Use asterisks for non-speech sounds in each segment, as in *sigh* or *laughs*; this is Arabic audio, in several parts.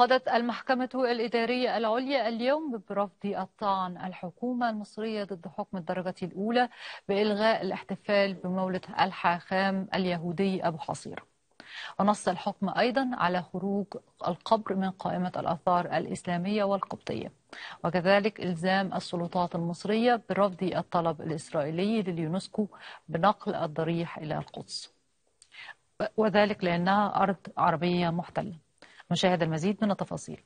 قضت المحكمة الإدارية العليا اليوم برفض الطعن الحكومة المصرية ضد حكم الدرجة الأولى بإلغاء الاحتفال بمولد الحاخام اليهودي أبو حصير ونص الحكم أيضا على خروج القبر من قائمة الآثار الإسلامية والقبطية وكذلك إلزام السلطات المصرية برفض الطلب الإسرائيلي لليونسكو بنقل الضريح إلى القدس وذلك لأنها أرض عربية محتلة نشاهد المزيد من التفاصيل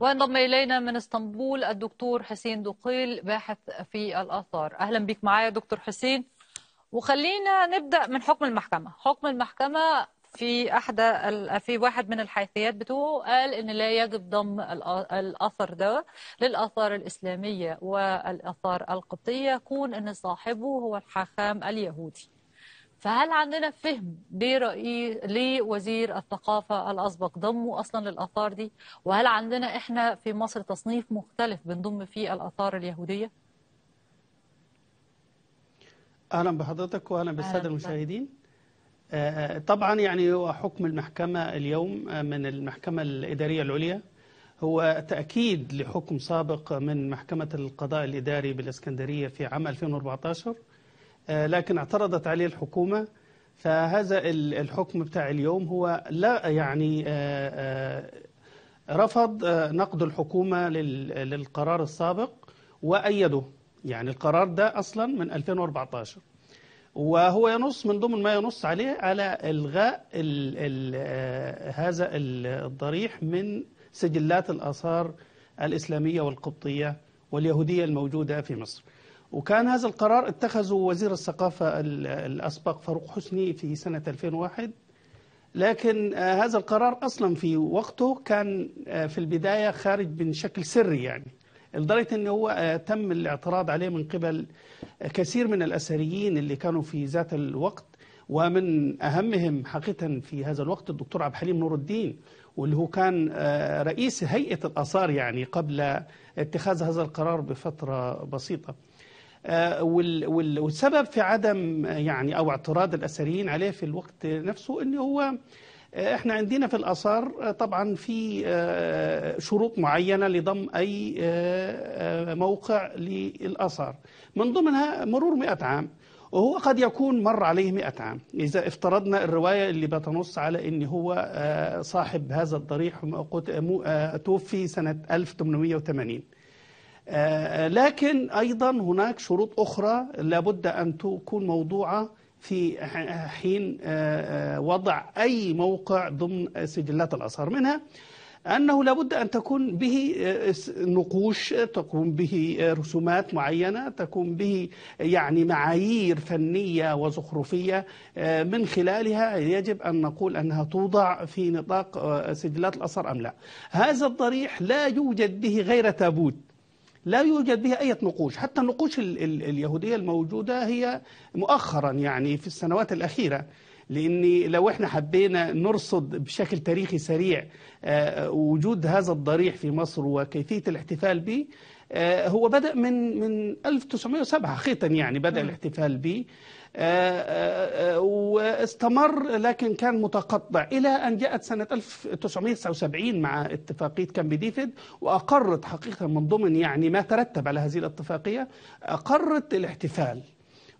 وانضم الينا من اسطنبول الدكتور حسين دقيل باحث في الاثار اهلا بك معايا دكتور حسين وخلينا نبدا من حكم المحكمه حكم المحكمه في احدى في واحد من الحيثيات بتوعه قال ان لا يجب ضم الاثر ده للاثار الاسلاميه والاثار القبطيه كون ان صاحبه هو الحاخام اليهودي فهل عندنا فهم ليه لوزير الثقافه الاسبق ضمه اصلا للاثار دي وهل عندنا احنا في مصر تصنيف مختلف بنضم فيه الاثار اليهوديه اهلا بحضرتك واهلا بالساده المشاهدين آه، آه، طبعا يعني هو حكم المحكمه اليوم آه، من المحكمه الاداريه العليا هو تاكيد لحكم سابق من محكمه القضاء الاداري بالاسكندريه في عام 2014 آه، لكن اعترضت عليه الحكومة فهذا الحكم بتاع اليوم هو لا يعني آه، آه، رفض نقد الحكومة للقرار السابق وأيده يعني القرار ده أصلا من 2014 وهو ينص من ضمن ما ينص عليه على إلغاء الـ الـ هذا الضريح من سجلات الآثار الإسلامية والقبطية واليهودية الموجودة في مصر وكان هذا القرار اتخذه وزير الثقافة الأسبق فاروق حسني في سنة 2001 لكن آه، هذا القرار أصلا في وقته كان آه، في البداية خارج من شكل سري يعني لدرجة أنه هو آه، تم الاعتراض عليه من قبل كثير من الأثريين اللي كانوا في ذات الوقت ومن أهمهم حقيقة في هذا الوقت الدكتور عبد الحليم نور الدين واللي هو كان رئيس هيئة الآثار يعني قبل اتخاذ هذا القرار بفترة بسيطة آه، والسبب في عدم آه، يعني او اعتراض الاثريين عليه في الوقت نفسه ان هو آه، احنا عندنا في الاثار طبعا في شروط معينه لضم اي موقع للاثار من ضمنها مرور 100 عام وهو قد يكون مر عليه 100 عام إذا افترضنا الرواية اللي بتنص على أن هو صاحب هذا الضريح توفي سنة 1880 آه، لكن أيضا هناك شروط أخرى لابد أن تكون موضوعة في حين آه، آه، وضع أي موقع ضمن سجلات الأثار منها أنه لابد أن تكون به نقوش تكون به رسومات معينة تكون به يعني معايير فنية وزخرفية من خلالها يجب أن نقول أنها توضع في نطاق سجلات الأسر أم لا هذا الضريح لا يوجد به غير تابوت لا يوجد بها أي نقوش حتى النقوش اليهودية الموجودة هي مؤخرا يعني في السنوات الأخيرة لأن لو احنا حبينا نرصد بشكل تاريخي سريع آه، وجود هذا الضريح في مصر وكيفية الاحتفال به آه، هو بدأ من من 1907 خيطا يعني بدأ نعم. الاحتفال به آه، واستمر لكن كان متقطع إلى أن جاءت سنة 1979 مع اتفاقية كامب ديفيد وأقرت حقيقة من ضمن يعني ما ترتب على هذه الاتفاقية أقرت الاحتفال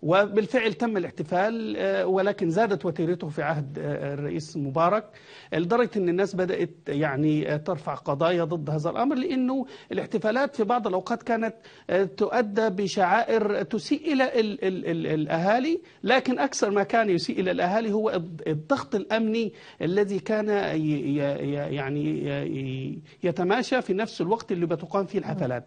وبالفعل تم الاحتفال آه، ولكن زادت وتيرته في عهد آه، الرئيس مبارك لدرجة أن الناس بدأت يعني آه، ترفع قضايا ضد هذا الأمر لأنه الاحتفالات في بعض الأوقات كانت تؤدى بشعائر تسيء إلى الـ الـ الـ الأهالي لكن أكثر ما كان يسيء إلى الأهالي هو الضغط الأمني الذي كان يعني يتماشى في نفس الوقت اللي بتقام فيه الحفلات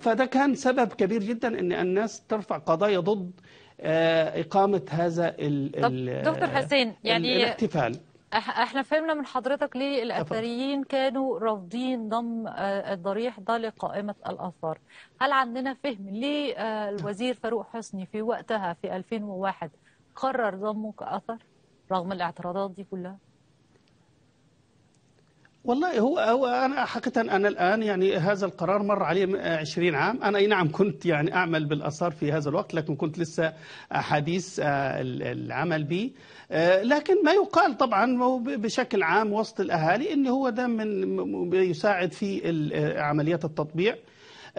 فده كان سبب كبير جدا أن الناس ترفع قضايا ولا يضد آه، إقامة هذا ال دكتور حسين آه، يعني الاحتفال احنا فهمنا من حضرتك ليه الاثريين كانوا رافضين ضم آه، الضريح ده لقائمه الاثار هل عندنا فهم ليه الوزير فاروق حسني في وقتها في 2001 قرر ضمه كاثر رغم الاعتراضات دي كلها والله هو هو انا حقيقه انا الان يعني هذا القرار مر علي 20 عام انا اي نعم كنت يعني اعمل بالاثار في هذا الوقت لكن كنت لسه حديث آه، العمل به آه، لكن ما يقال طبعا بشكل عام وسط الاهالي ان هو ده من يساعد في آه، عمليات التطبيع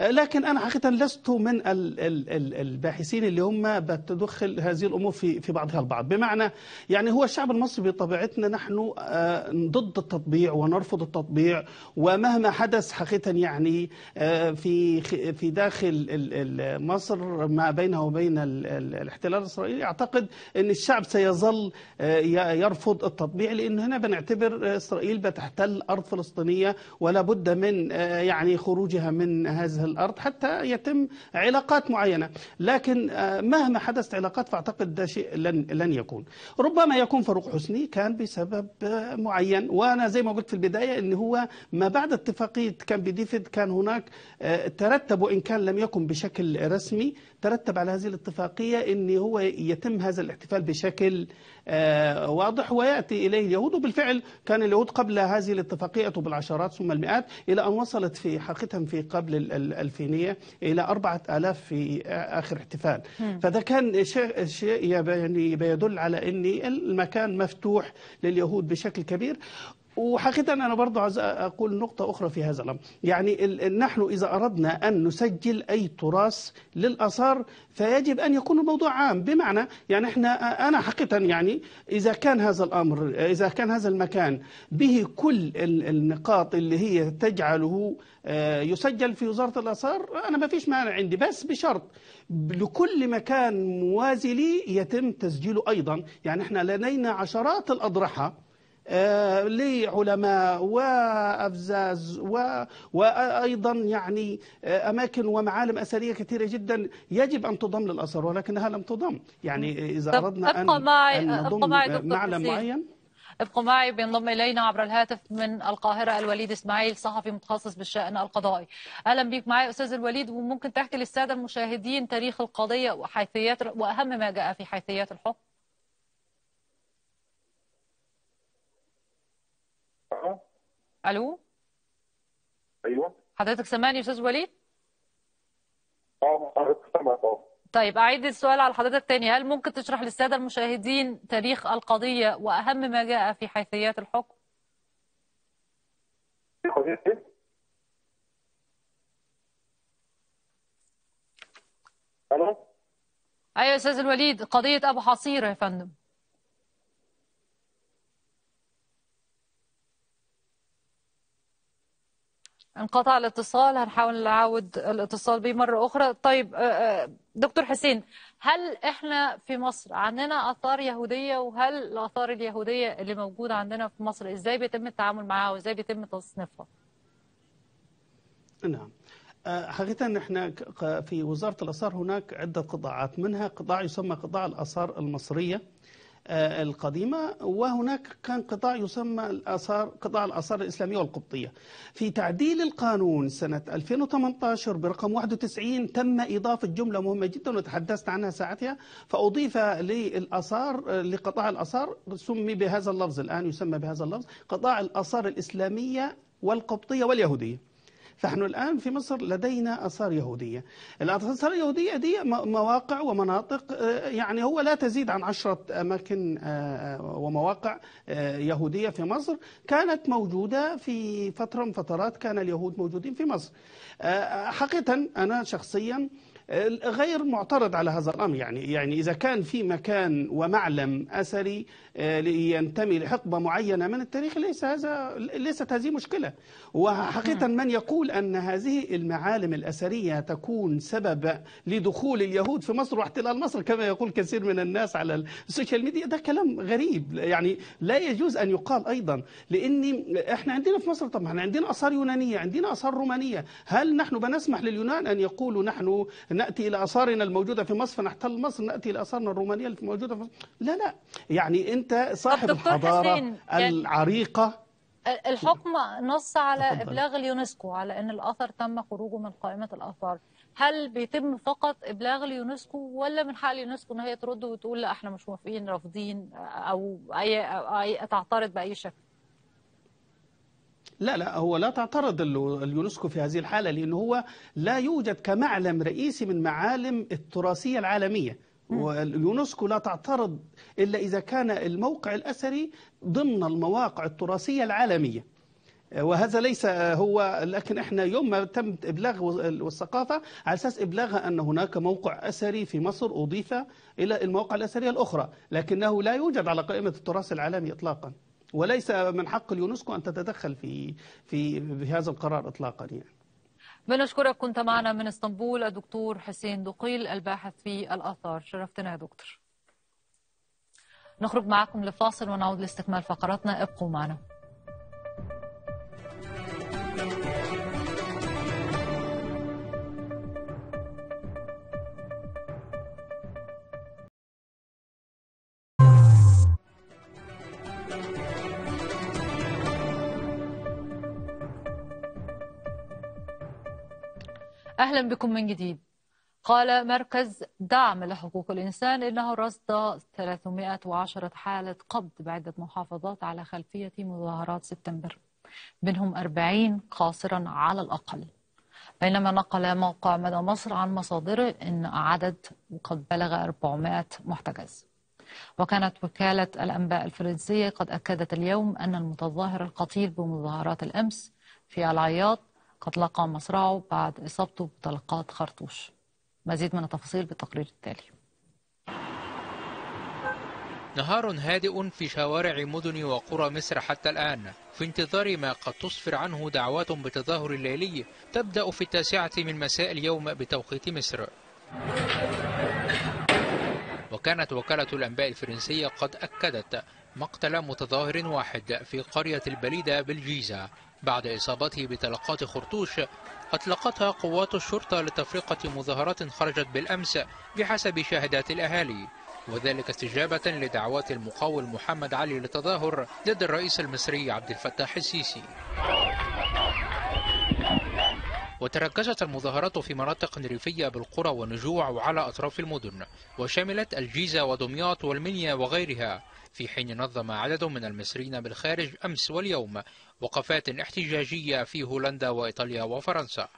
لكن أنا حقيقة لست من الباحثين اللي هم بتدخل هذه الأمور في في بعضها البعض بمعنى يعني هو الشعب المصري بطبيعتنا نحن آه، ضد التطبيع ونرفض التطبيع ومهما حدث حقيقة يعني آه، في في داخل مصر ما بينها وبين الاحتلال الإسرائيلي أعتقد أن الشعب سيظل آه، يرفض التطبيع لأن هنا بنعتبر إسرائيل بتحتل أرض فلسطينية ولا بد من يعني خروجها من هذه الارض حتى يتم علاقات معينه، لكن آه، مهما حدثت علاقات فاعتقد ده شيء لن لن يكون. ربما يكون فاروق حسني كان بسبب آه، معين وانا زي ما قلت في البدايه ان هو ما بعد اتفاقيه كامب ديفيد كان هناك آه، ترتب وان كان لم يكن بشكل رسمي ترتب على هذه الاتفاقية أن هو يتم هذا الاحتفال بشكل آه، واضح ويأتي إليه اليهود وبالفعل كان اليهود قبل هذه الاتفاقية يأتوا بالعشرات ثم المئات إلى أن وصلت في حقيقة في قبل الألفينية إلى أربعة آلاف في آخر احتفال فده كان شيء يعني بيدل على أن المكان مفتوح لليهود بشكل كبير وحقيقة أنا برضه عايز أقول نقطة أخرى في هذا الأمر يعني نحن إذا أردنا أن نسجل أي تراث للآثار فيجب أن يكون الموضوع عام بمعنى يعني إحنا أنا حقيقة يعني إذا كان هذا الأمر إذا كان هذا المكان به كل النقاط اللي هي تجعله آه، يسجل في وزارة الآثار أنا ما فيش مانع عندي بس بشرط لكل مكان موازي لي يتم تسجيله أيضا يعني إحنا لدينا عشرات الأضرحة آه، لعلماء وأفزاز وأيضا يعني آه، أماكن ومعالم أثرية كثيرة جدا يجب أن تضم للأثر ولكنها لم تضم يعني إذا أردنا أن, معي نضم معلم معين ابقوا معي بينضم الينا عبر الهاتف من القاهره الوليد اسماعيل صحفي متخصص بالشان القضائي. اهلا بيك معي استاذ الوليد وممكن تحكي للساده المشاهدين تاريخ القضيه وحيثيات واهم ما جاء في حيثيات الحكم. الو ايوه حضرتك سامعني يا استاذ وليد اه حضرتك سامعك اه طيب أعيد السؤال على حضرتك تاني هل ممكن تشرح للسادة المشاهدين تاريخ القضية وأهم ما جاء في حيثيات الحكم؟ ألو أيوة يا أستاذ الوليد قضية أبو حصير يا فندم انقطع الاتصال هنحاول نعود الاتصال بيه مرة أخرى طيب آه، آه، دكتور حسين هل إحنا في مصر عندنا آثار يهودية وهل الآثار اليهودية اللي موجودة عندنا في مصر إزاي بيتم التعامل معاها وإزاي بيتم تصنيفها نعم آه، حقيقة احنا في وزارة الآثار هناك عدة قطاعات منها قطاع يسمى قطاع الآثار المصرية آه، القديمة وهناك كان قطاع يسمى الآثار قطاع الآثار الإسلامية والقبطية في تعديل القانون سنة 2018 برقم 91 تم إضافة جملة مهمة جدا وتحدثت عنها ساعتها فأضيف للآثار آه، لقطاع الآثار سمي بهذا اللفظ الآن يسمى بهذا اللفظ قطاع الآثار الإسلامية والقبطية واليهودية فنحن الآن في مصر لدينا آثار يهودية الآثار اليهودية دي مواقع ومناطق آه، يعني هو لا تزيد عن عشرة أماكن آه، ومواقع آه، يهودية في مصر كانت موجودة في فترة من فترات كان اليهود موجودين في مصر حقيقة أنا شخصيا غير معترض على هذا الأمر يعني يعني إذا كان في مكان ومعلم أثري آه، ينتمي لحقبة معينة من التاريخ ليس هذا ليست هذه مشكلة وحقيقة نعم. من يقول أن هذه المعالم الأثرية تكون سبب لدخول اليهود في مصر واحتلال مصر كما يقول كثير من الناس على السوشيال ميديا ده كلام غريب يعني لا يجوز أن يقال أيضا لأن إحنا عندنا في مصر طبعا عندنا آثار يونانية عندنا آثار رومانية هل نحن بنسمح لليونان أن يقولوا نحن ناتي الى اثارنا الموجوده في مصر فنحتل مصر ناتي الى اثارنا الرومانيه الموجوده في مصر لا لا يعني انت صاحب الحضاره يعني العريقه الحكم نص على ابلاغ اليونسكو على ان الاثر تم خروجه من قائمه الاثار هل بيتم فقط ابلاغ اليونسكو ولا من حق اليونسكو ان هي ترد وتقول لا احنا مش موافقين رافضين او اي, أو أي تعترض باي شكل لا لا هو لا تعترض اليونسكو في هذه الحالة لأنه هو لا يوجد كمعلم رئيسي من معالم التراثية العالمية واليونسكو لا تعترض إلا إذا كان الموقع الأثري ضمن المواقع التراثية العالمية وهذا ليس هو لكن احنا يوم ما تم ابلاغ الثقافه على اساس ابلاغها ان هناك موقع اثري في مصر اضيف الى المواقع الاثريه الاخرى لكنه لا يوجد على قائمه التراث العالمي اطلاقا وليس من حق اليونسكو أن تتدخل في في بهذا القرار إطلاقا يعني بنشكرك كنت معنا من اسطنبول الدكتور حسين دقيل الباحث في الآثار شرفتنا يا دكتور نخرج معكم لفاصل ونعود لاستكمال فقراتنا ابقوا معنا أهلا بكم من جديد قال مركز دعم لحقوق الإنسان إنه رصد 310 حالة قبض بعدة محافظات على خلفية مظاهرات سبتمبر منهم 40 قاصرا على الأقل بينما نقل موقع مدى مصر عن مصادره أن عدد قد بلغ 400 محتجز وكانت وكالة الأنباء الفرنسية قد أكدت اليوم أن المتظاهر القتيل بمظاهرات الأمس في العياط قد لقى مصرعه بعد إصابته بطلقات خرطوش مزيد من التفاصيل بالتقرير التالي نهار هادئ في شوارع مدن وقرى مصر حتى الآن في انتظار ما قد تصفر عنه دعوات بتظاهر ليلي تبدأ في التاسعة من مساء اليوم بتوقيت مصر وكانت وكالة الأنباء الفرنسية قد أكدت مقتل متظاهر واحد في قرية البليدة بالجيزة بعد إصابته بتلقات خرطوش أطلقتها قوات الشرطة لتفرقة مظاهرات خرجت بالأمس بحسب شهادات الأهالي وذلك استجابة لدعوات المقاول محمد علي للتظاهر ضد الرئيس المصري عبد الفتاح السيسي وتركزت المظاهرات في مناطق ريفية بالقرى والنجوع وعلى أطراف المدن وشملت الجيزة ودمياط والمنيا وغيرها في حين نظم عدد من المصريين بالخارج أمس واليوم وقفات احتجاجية في هولندا وإيطاليا وفرنسا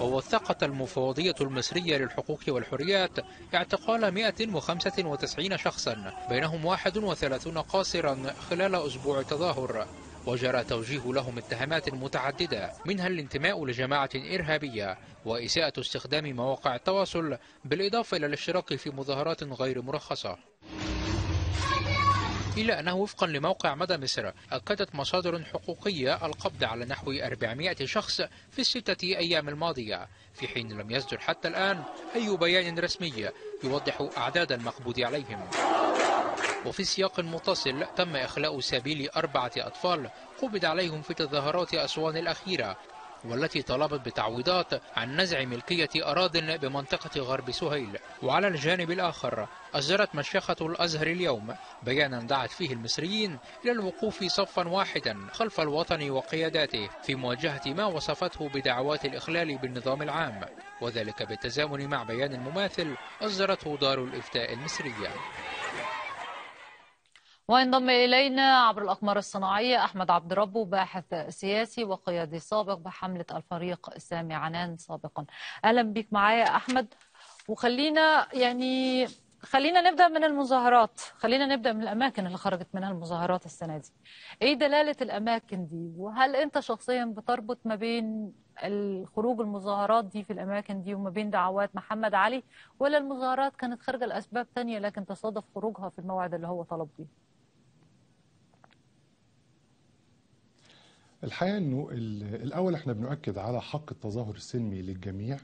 ووثقت المفوضية المصرية للحقوق والحريات اعتقال 195 شخصا بينهم 31 قاصرا خلال أسبوع تظاهر وجرى توجيه لهم اتهامات متعددة منها الانتماء لجماعة إرهابية وإساءة استخدام مواقع التواصل بالإضافة إلى الاشتراك في مظاهرات غير مرخصة إلا أنه وفقا لموقع مدى مصر أكدت مصادر حقوقية القبض على نحو 400 شخص في الستة أيام الماضية في حين لم يصدر حتى الآن أي بيان رسمي يوضح أعداد المقبوض عليهم وفي سياق متصل تم إخلاء سبيل أربعة أطفال قبض عليهم في تظاهرات أسوان الأخيرة والتي طلبت بتعويضات عن نزع ملكية أراض بمنطقة غرب سهيل وعلى الجانب الآخر أصدرت مشيخة الأزهر اليوم بيانا دعت فيه المصريين إلى الوقوف صفا واحدا خلف الوطن وقياداته في مواجهة ما وصفته بدعوات الإخلال بالنظام العام وذلك بالتزامن مع بيان مماثل أصدرته دار الإفتاء المصرية وينضم إلينا عبر الأقمار الصناعية أحمد عبد ربه باحث سياسي وقيادي سابق بحملة الفريق سامي عنان سابقا أهلا بك معايا أحمد وخلينا يعني خلينا نبدأ من المظاهرات خلينا نبدأ من الأماكن اللي خرجت منها المظاهرات السنة دي إيه دلالة الأماكن دي وهل أنت شخصيا بتربط ما بين الخروج المظاهرات دي في الأماكن دي وما بين دعوات محمد علي ولا المظاهرات كانت خارجة لأسباب تانية لكن تصادف خروجها في الموعد اللي هو طلب بيه الحقيقه انه الاول احنا بنؤكد على حق التظاهر السلمي للجميع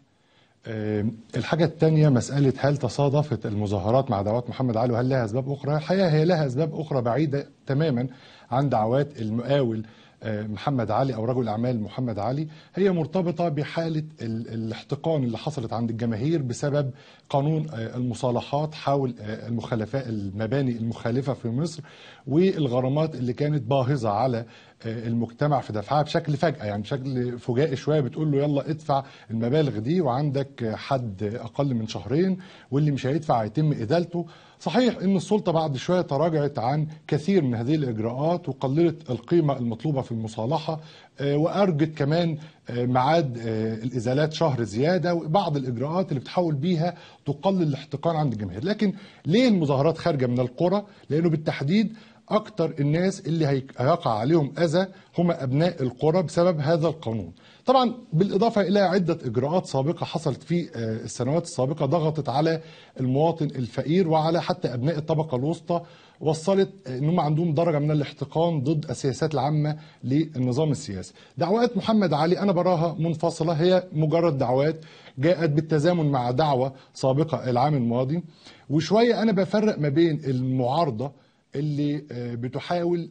الحاجه الثانيه مساله هل تصادفت المظاهرات مع دعوات محمد علي وهل لها اسباب اخرى الحقيقه هي لها اسباب اخرى بعيده تماما عن دعوات المقاول آه، محمد علي او رجل اعمال محمد علي هي مرتبطه بحاله الاحتقان اللي حصلت عند الجماهير بسبب قانون آه، المصالحات حول آه، المخالفات المباني المخالفة في مصر والغرامات اللي كانت باهظة على آه، المجتمع في دفعها بشكل فجأة يعني بشكل فجائي شوية بتقول له يلا ادفع المبالغ دي وعندك حد أقل من شهرين واللي مش هيدفع هيتم إزالته صحيح ان السلطه بعد شويه تراجعت عن كثير من هذه الاجراءات وقللت القيمه المطلوبه في المصالحه آه، وارجت كمان آه، ميعاد آه، الازالات شهر زياده وبعض الاجراءات اللي بتحاول بيها تقلل الاحتقان عند الجماهير لكن ليه المظاهرات خارجه من القرى لانه بالتحديد اكتر الناس اللي هيقع عليهم اذى هم ابناء القرى بسبب هذا القانون طبعا بالاضافه الى عده اجراءات سابقه حصلت في السنوات السابقه ضغطت على المواطن الفقير وعلى حتى ابناء الطبقه الوسطى وصلت ان هم عندهم درجه من الاحتقان ضد السياسات العامه للنظام السياسي. دعوات محمد علي انا براها منفصله هي مجرد دعوات جاءت بالتزامن مع دعوه سابقه العام الماضي وشويه انا بفرق ما بين المعارضه اللي آه، بتحاول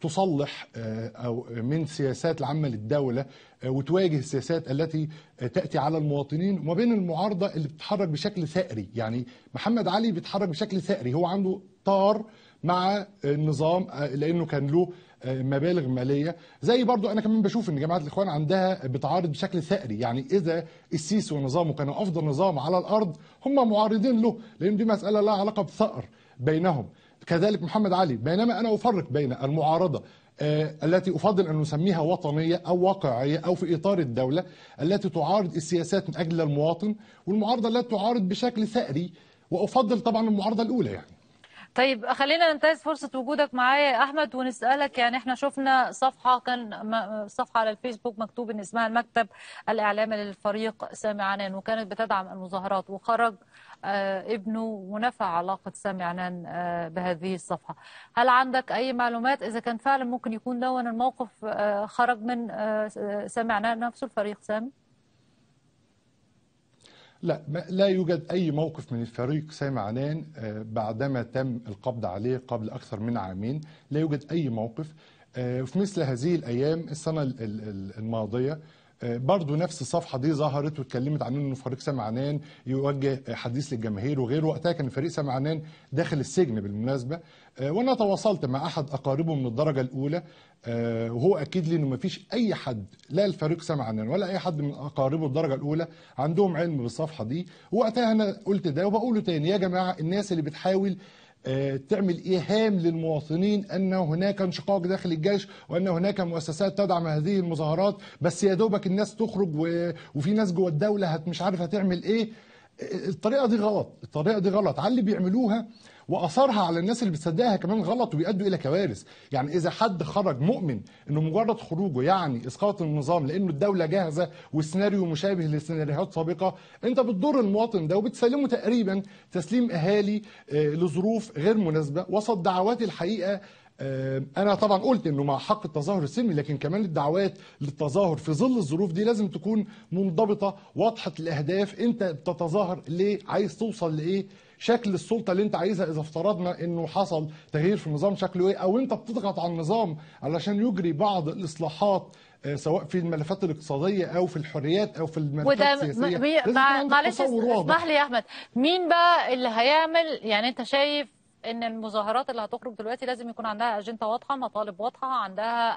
تصلح آه، او من سياسات العامه للدوله وتواجه السياسات التي تاتي على المواطنين وما بين المعارضه اللي بتتحرك بشكل ثأري يعني محمد علي بيتحرك بشكل ثأري هو عنده طار مع النظام لانه كان له مبالغ ماليه زي برضو انا كمان بشوف ان جماعه الاخوان عندها بتعارض بشكل ثأري يعني اذا السيسي ونظامه كانوا افضل نظام على الارض هم معارضين له لان دي مساله لها علاقه بثأر بينهم كذلك محمد علي بينما انا افرق بين المعارضه آه، التي أفضل أن نسميها وطنية أو واقعية أو في إطار الدولة التي تعارض السياسات من أجل المواطن والمعارضة التي تعارض بشكل ثأري وأفضل طبعا المعارضة الأولى يعني طيب خلينا ننتهز فرصة وجودك معايا أحمد ونسألك يعني احنا شفنا صفحة كان صفحة على الفيسبوك مكتوب إن اسمها المكتب الإعلامي للفريق سامي عنان وكانت بتدعم المظاهرات وخرج آه، ابنه ونفى علاقة سامي عنان آه، بهذه الصفحة هل عندك أي معلومات إذا كان فعلا ممكن يكون دون الموقف آه، خرج من سامي عنان نفسه الفريق سامي؟ لا لا يوجد أي موقف من الفريق سامي عنان آه، بعدما تم القبض عليه قبل أكثر من عامين لا يوجد أي موقف آه، في مثل هذه الأيام السنة الماضية برضو نفس الصفحه دي ظهرت واتكلمت عن انه فريق عنان يوجه حديث للجماهير وغيره وقتها كان فريق عنان داخل السجن بالمناسبه آه، وانا تواصلت مع احد اقاربه من الدرجه الاولى آه، وهو اكد لي انه ما فيش اي حد لا الفريق عنان ولا اي حد من اقاربه الدرجه الاولى عندهم علم بالصفحه دي وقتها انا قلت ده وبقوله تاني يا جماعه الناس اللي بتحاول آه، تعمل إيهام للمواطنين أن هناك انشقاق داخل الجيش وأن هناك مؤسسات تدعم هذه المظاهرات بس يا دوبك الناس تخرج وفي ناس جوه الدولة مش عارفة تعمل إيه آه، الطريقة دي غلط الطريقة دي غلط على اللي بيعملوها واثارها على الناس اللي بتصدقها كمان غلط وبيؤدوا الى كوارث يعني اذا حد خرج مؤمن انه مجرد خروجه يعني اسقاط النظام لانه الدوله جاهزه والسيناريو مشابه لسيناريوهات سابقه انت بتضر المواطن ده وبتسلمه تقريبا تسليم اهالي آه، لظروف غير مناسبه وسط دعوات الحقيقه آه، انا طبعا قلت انه مع حق التظاهر السلمي لكن كمان الدعوات للتظاهر في ظل الظروف دي لازم تكون منضبطه واضحه الاهداف انت بتتظاهر ليه عايز توصل لايه شكل السلطه اللي انت عايزها اذا افترضنا انه حصل تغيير في النظام شكله ايه او انت بتضغط على النظام علشان يجري بعض الاصلاحات آه، سواء في الملفات الاقتصاديه او في الحريات او في الملفات السياسيه وده معلش اسمح لي يا احمد مين بقى اللي هيعمل يعني انت شايف ان المظاهرات اللي هتخرج دلوقتي لازم يكون عندها اجنده واضحه مطالب واضحه عندها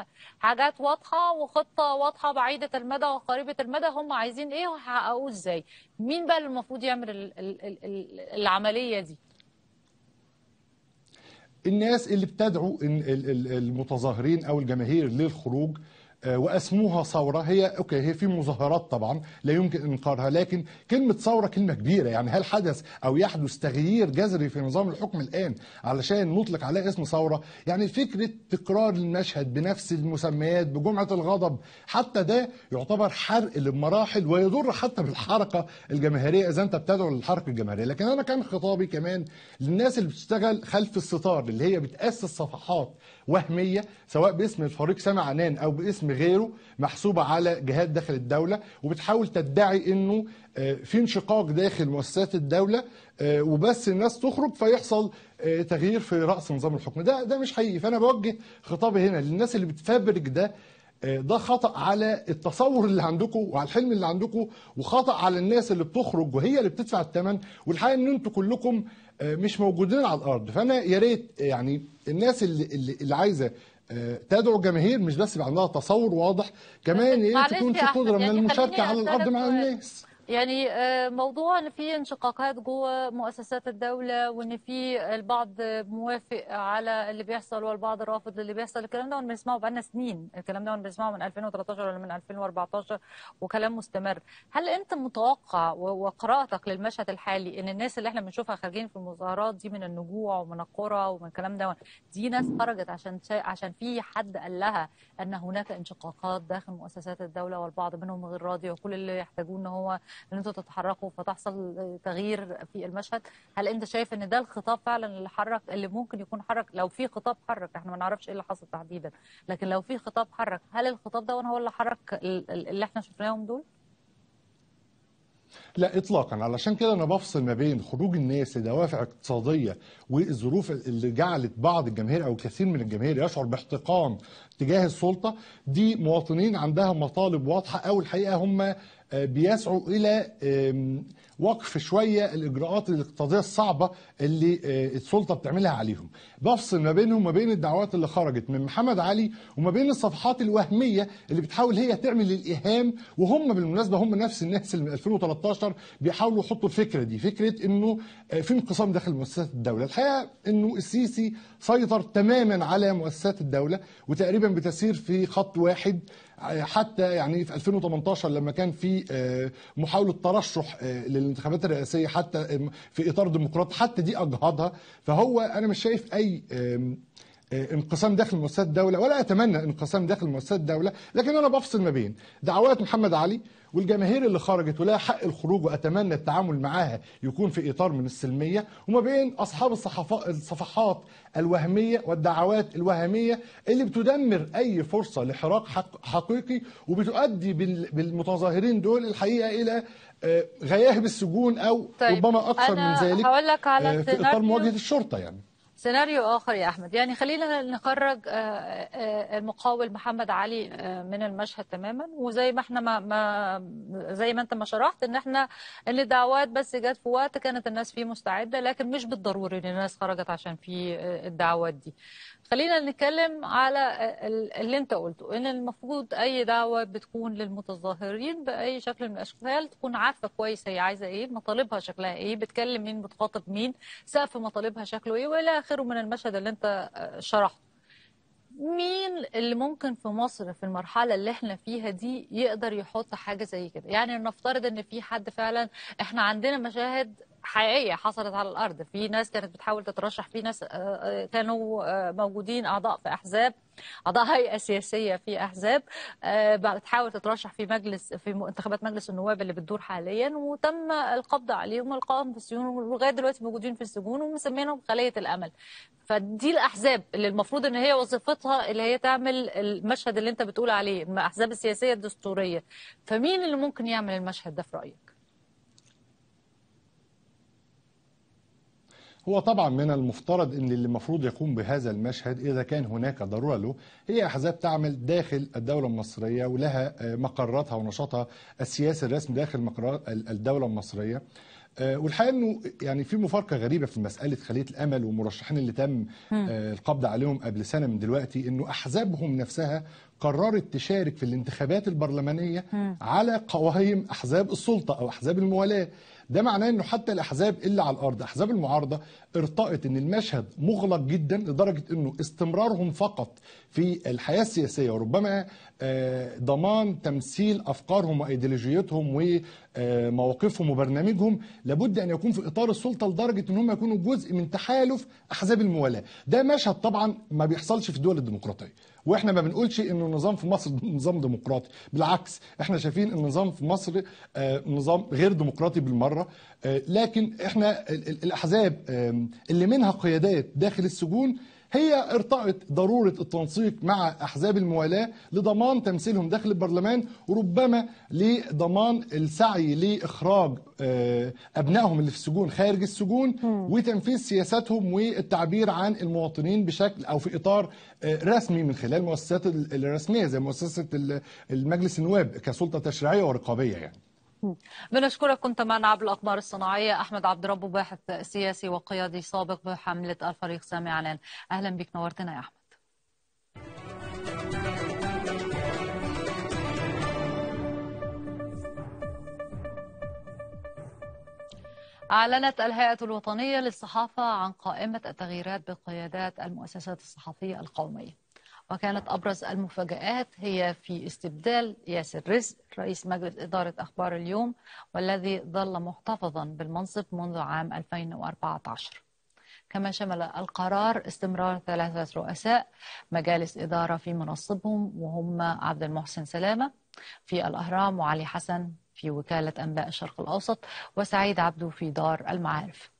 آه، حاجات واضحه وخطه واضحه بعيده المدى وقريبه المدى هم عايزين ايه وهيحققوه ازاي مين بقى اللي المفروض يعمل العمليه دي الناس اللي بتدعو المتظاهرين او الجماهير للخروج آه، واسموها ثوره هي اوكي هي في مظاهرات طبعا لا يمكن انكارها لكن كلمه ثوره كلمه كبيره يعني هل حدث او يحدث تغيير جذري في نظام الحكم الان علشان نطلق عليه اسم ثوره يعني فكره تكرار المشهد بنفس المسميات بجمعه الغضب حتى ده يعتبر حرق للمراحل ويضر حتى بالحركه الجماهيريه اذا انت بتدعو للحركه الجماهيريه لكن انا كان خطابي كمان للناس اللي بتشتغل خلف الستار اللي هي بتاسس صفحات وهمية سواء باسم الفريق سامع عنان أو باسم غيره محسوبة على جهات داخل الدولة وبتحاول تدعي أنه آه، في انشقاق داخل مؤسسات الدولة آه، وبس الناس تخرج فيحصل آه، تغيير في رأس نظام الحكم ده ده مش حقيقي فأنا بوجه خطابي هنا للناس اللي بتفبرك ده ده خطأ على التصور اللي عندكم وعلى الحلم اللي عندكم وخطأ على الناس اللي بتخرج وهي اللي بتدفع الثمن والحقيقة ان انتوا كلكم آه، مش موجودين على الارض فانا يا ريت يعني الناس اللي اللي, اللي عايزه آه، تدعو جماهير مش بس يبقى عندها تصور واضح كمان يا ريت تكون في قدره من يعني المشاركه على الارض مع الناس يعني آه، موضوع ان في انشقاقات جوه مؤسسات الدوله وان في البعض موافق على اللي بيحصل والبعض رافض للي بيحصل الكلام ده بنسمعه بقالنا سنين الكلام ده بنسمعه من 2013 ولا من 2014 وكلام مستمر هل انت متوقع وقراءتك للمشهد الحالي ان الناس اللي احنا بنشوفها خارجين في المظاهرات دي من النجوع ومن القرى ومن الكلام ده دي ناس خرجت عشان عشان في حد قال لها ان هناك انشقاقات داخل مؤسسات الدوله والبعض منهم غير راضي وكل اللي يحتاجوه ان هو ان انتوا تتحركوا فتحصل تغيير في المشهد هل انت شايف ان ده الخطاب فعلا اللي حرك اللي ممكن يكون حرك لو في خطاب حرك احنا ما نعرفش ايه اللي حصل تحديدا لكن لو في خطاب حرك هل الخطاب ده هو اللي حرك اللي احنا شفناهم دول؟ لا اطلاقا علشان كده انا بفصل ما بين خروج الناس لدوافع اقتصاديه والظروف اللي جعلت بعض الجماهير او كثير من الجماهير يشعر باحتقان تجاه السلطه دي مواطنين عندها مطالب واضحه او الحقيقه هم بيسعوا إلى وقف شويه الاجراءات الاقتصاديه الصعبه اللي آه، السلطه بتعملها عليهم بفصل ما بينهم وما بين الدعوات اللي خرجت من محمد علي وما بين الصفحات الوهميه اللي بتحاول هي تعمل الايهام وهم بالمناسبه هم نفس الناس اللي من 2013 بيحاولوا يحطوا الفكره دي فكره انه آه، في انقسام داخل مؤسسات الدوله الحقيقه انه السيسي سيطر تماما على مؤسسات الدوله وتقريبا بتسير في خط واحد آه، حتى يعني في 2018 لما كان في محاوله ترشح لل الانتخابات الرئاسيه حتى في اطار ديمقراطي حتى دي اجهضها فهو انا مش شايف اي إيه، انقسام داخل مؤسسات الدولة ولا أتمنى انقسام داخل مؤسسات الدولة لكن أنا بفصل ما بين دعوات محمد علي والجماهير اللي خرجت ولها حق الخروج وأتمنى التعامل معاها يكون في إطار من السلمية وما بين أصحاب الصفحات الوهمية والدعوات الوهمية اللي بتدمر أي فرصة لحراك حقيقي وبتؤدي بالمتظاهرين دول الحقيقة إلى آه، غياهب السجون أو طيب ربما أكثر من ذلك آه، في إطار مواجهة الشرطة يعني سيناريو آخر يا أحمد يعني خلينا نخرج آه، آه، آه، المقاول محمد علي من المشهد تماما وزي ما احنا ما, ما زي ما أنت ما شرحت إن احنا إن الدعوات بس جت في وقت كانت الناس فيه مستعدة لكن مش بالضروري إن الناس خرجت عشان في الدعوات دي خلينا نتكلم على اللي انت قلته ان المفروض اي دعوه بتكون للمتظاهرين باي شكل من الاشكال تكون عارفه كويس هي عايزه ايه مطالبها شكلها ايه بتكلم مين بتخاطب مين سقف مطالبها شكله ايه والى اخره من المشهد اللي انت آه، شرحته مين اللي ممكن في مصر في المرحله اللي احنا فيها دي يقدر يحط حاجه زي كده يعني نفترض ان في حد فعلا احنا عندنا مشاهد حقيقيه حصلت على الارض في ناس كانت بتحاول تترشح في ناس آه، آه، كانوا آه، موجودين اعضاء في احزاب اعضاء هيئه سياسيه في احزاب بتحاول تترشح في مجلس في انتخابات مجلس النواب اللي بتدور حاليا وتم القبض عليهم والقاهم في السجون ولغايه دلوقتي موجودين في السجون ومسمينهم خليه الامل فدي الاحزاب اللي المفروض ان هي وظيفتها اللي هي تعمل المشهد اللي انت بتقول عليه الاحزاب السياسيه الدستوريه فمين اللي ممكن يعمل المشهد ده في رايك هو طبعا من المفترض ان اللي المفروض يقوم بهذا المشهد اذا كان هناك ضروره له هي احزاب تعمل داخل الدوله المصريه ولها آه، مقراتها ونشاطها السياسي الرسمي داخل مقرات الدوله المصريه آه، والحقيقه انه يعني في مفارقه غريبه في مساله خليه الامل والمرشحين اللي تم آه، القبض عليهم قبل سنه من دلوقتي انه احزابهم نفسها قررت تشارك في الانتخابات البرلمانيه على قوائم احزاب السلطه او احزاب الموالاه ده معناه انه حتى الاحزاب اللي على الارض احزاب المعارضه ارتقت ان المشهد مغلق جدا لدرجه انه استمرارهم فقط في الحياه السياسيه وربما آه، ضمان تمثيل افكارهم وايديولوجيتهم ومواقفهم وبرنامجهم لابد ان يكون في اطار السلطه لدرجه ان هم يكونوا جزء من تحالف احزاب الموالاه ده مشهد طبعا ما بيحصلش في الدول الديمقراطيه واحنا ما بنقولش ان النظام في مصر *laughs* نظام ديمقراطي بالعكس احنا شايفين النظام في مصر آه، نظام غير ديمقراطي بالمره آه، لكن احنا الاحزاب اللي منها قيادات داخل السجون هي ارتقت ضرورة التنسيق مع أحزاب الموالاة لضمان تمثيلهم داخل البرلمان وربما لضمان السعي لإخراج آه، أبنائهم اللي في السجون خارج السجون وتنفيذ سياساتهم والتعبير عن المواطنين بشكل أو في إطار آه، رسمي من خلال المؤسسات الرسمية زي مؤسسة المجلس النواب كسلطة تشريعية ورقابية يعني بنشكرك كنت معنا عبر الأقمار الصناعية أحمد عبد ربه باحث سياسي وقيادي سابق بحملة الفريق سامي علان أهلا بك نورتنا يا أحمد أعلنت الهيئة الوطنية للصحافة عن قائمة التغييرات بقيادات المؤسسات الصحفية القومية وكانت أبرز المفاجآت هي في استبدال ياسر رزق رئيس مجلس إدارة أخبار اليوم والذي ظل محتفظا بالمنصب منذ عام 2014 كما شمل القرار استمرار ثلاثة رؤساء مجالس إدارة في منصبهم وهم عبد المحسن سلامة في الأهرام وعلي حسن في وكالة أنباء الشرق الأوسط وسعيد عبده في دار المعارف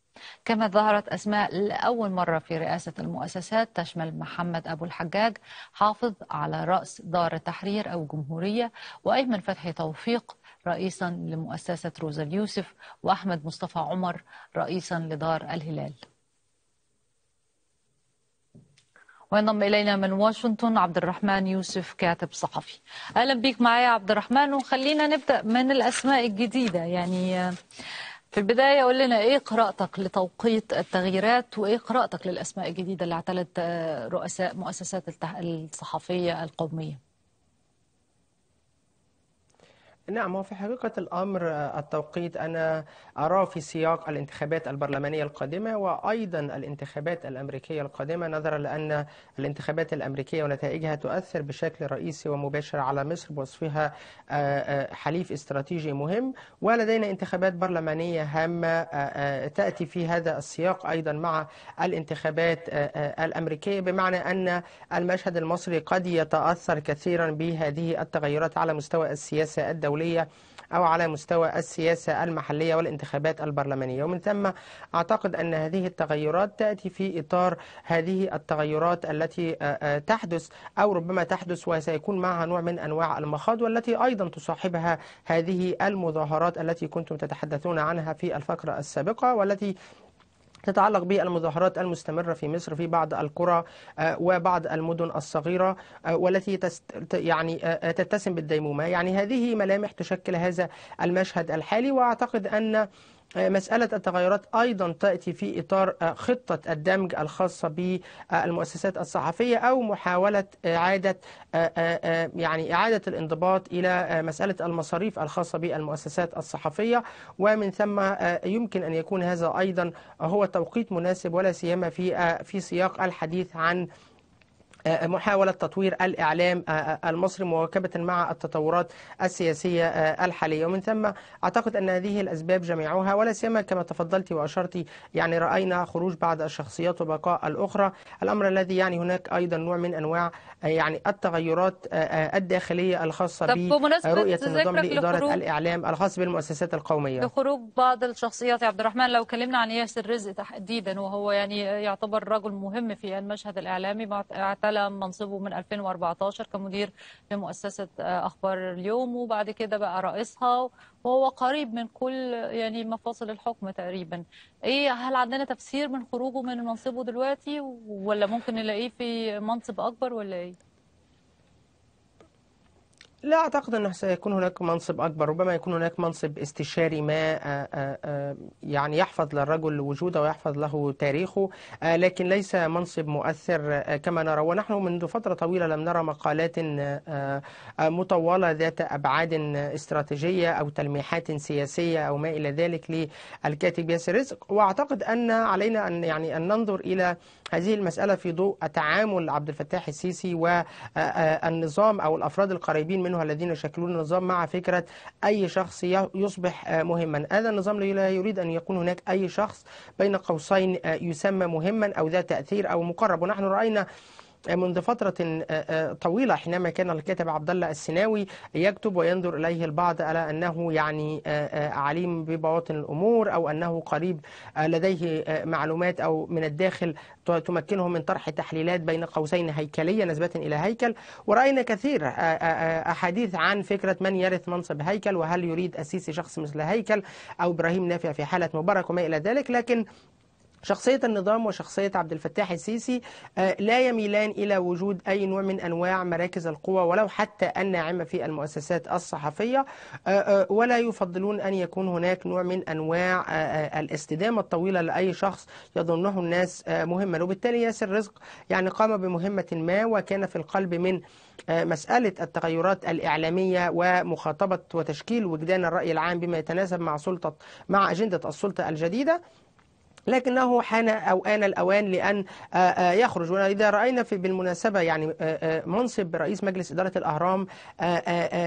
كما ظهرت أسماء لأول مرة في رئاسة المؤسسات تشمل محمد أبو الحجاج حافظ على رأس دار التحرير أو جمهورية وأيمن فتحي توفيق رئيسا لمؤسسة روزا اليوسف وأحمد مصطفى عمر رئيسا لدار الهلال وينضم الينا من واشنطن عبد الرحمن يوسف كاتب صحفي اهلا بيك معايا عبد الرحمن وخلينا نبدا من الاسماء الجديده يعني في البداية قول لنا إيه قراءتك لتوقيت التغييرات وإيه قراءتك للأسماء الجديدة اللي اعتلت آه، رؤساء مؤسسات الصحفية القومية نعم وفي حقيقة الأمر آه، التوقيت أنا أرى في سياق الانتخابات البرلمانية القادمة وأيضا الانتخابات الأمريكية القادمة نظرا لأن الانتخابات الأمريكية ونتائجها تؤثر بشكل رئيسي ومباشر على مصر بوصفها آه، آه، حليف استراتيجي مهم ولدينا انتخابات برلمانية هامة تأتي في هذا السياق أيضا مع الانتخابات الأمريكية بمعنى أن المشهد المصري قد يتأثر كثيرا بهذه التغيرات على مستوى السياسة الدولية الدولية أو على مستوى السياسة المحلية والانتخابات البرلمانية ومن ثم أعتقد أن هذه التغيرات تأتي في إطار هذه التغيرات التي آه، آه، تحدث أو ربما تحدث وسيكون معها نوع من أنواع المخاض والتي أيضا تصاحبها هذه المظاهرات التي كنتم تتحدثون عنها في الفقرة السابقة والتي تتعلق بالمظاهرات المستمرة في مصر في بعض القرى آه، وبعض المدن الصغيرة آه، والتي يعني آه، تتسم بالديمومة يعني هذه ملامح تشكل هذا المشهد الحالي وأعتقد أن آه، مسألة التغيرات أيضا تأتي في إطار آه، خطة الدمج الخاصة بالمؤسسات الصحفية أو محاولة إعادة آه، يعني إعادة الانضباط إلى مسألة المصاريف الخاصة بالمؤسسات الصحفية ومن ثم يمكن أن يكون هذا أيضا هو توقيت مناسب ولا سيما في في سياق الحديث عن آه، محاولة تطوير الإعلام آه، آه، المصري مواكبة مع التطورات السياسية الحالية ومن ثم أعتقد أن هذه الأسباب جميعها ولا سيما كما تفضلت وأشرت يعني رأينا خروج بعض الشخصيات وبقاء الأخرى الأمر الذي يعني هناك أيضا نوع من أنواع يعني التغيرات الداخلية الخاصة برؤية النظام لإدارة الإعلام الخاص بالمؤسسات القومية لخروج بعض الشخصيات يا عبد الرحمن لو كلمنا عن ياسر رزق تحديدا وهو يعني يعتبر رجل مهم في المشهد الإعلامي اعتلى منصبه من 2014 كمدير لمؤسسة آه، أخبار اليوم وبعد كده بقى رئيسها وهو قريب من كل يعني مفاصل الحكم تقريبا ايه هل عندنا تفسير من خروجه من منصبه دلوقتي ولا ممكن نلاقيه في منصب اكبر ولا ايه لا أعتقد أنه سيكون هناك منصب أكبر ربما يكون هناك منصب استشاري ما آه، آه، آه، يعني يحفظ للرجل وجوده ويحفظ له تاريخه لكن ليس منصب مؤثر كما نرى ونحن منذ فترة طويلة لم نرى مقالات مطولة ذات أبعاد استراتيجية أو تلميحات سياسية أو ما إلى ذلك للكاتب ياسر رزق وأعتقد أن علينا أن يعني أن ننظر إلى هذه المسألة في ضوء تعامل عبد الفتاح السيسي والنظام أو الأفراد القريبين منه الذين يشكلون النظام مع فكرة أي شخص يصبح مهما هذا النظام لا يريد أن يكون هناك أي شخص بين قوسين يسمى مهما أو ذا تأثير أو مقرب ونحن رأينا منذ فترة آه، آه، طويلة حينما كان الكاتب عبد الله السناوي يكتب وينظر إليه البعض على أنه يعني آه، عليم ببواطن الأمور أو أنه قريب لديه معلومات أو من الداخل تمكنه من طرح تحليلات بين قوسين هيكلية نسبة إلى هيكل ورأينا كثير أحاديث عن فكرة من يرث منصب هيكل وهل يريد السيسي شخص مثل هيكل أو إبراهيم نافع في حالة مبارك وما إلى ذلك لكن شخصية النظام وشخصية عبد الفتاح السيسي آه، لا يميلان إلى وجود أي نوع من أنواع مراكز القوى ولو حتى الناعمة في المؤسسات الصحفية آه، آه، ولا يفضلون أن يكون هناك نوع من أنواع الاستدامة الطويلة لأي شخص يظنه الناس مهما وبالتالي ياسر رزق يعني قام بمهمة ما وكان في القلب من مسألة التغيرات الإعلامية ومخاطبة وتشكيل وجدان الرأي العام بما يتناسب مع سلطة مع أجندة السلطة الجديدة لكنه حان أو آن الأوان لأن يخرج وإذا رأينا في بالمناسبة يعني منصب رئيس مجلس إدارة الأهرام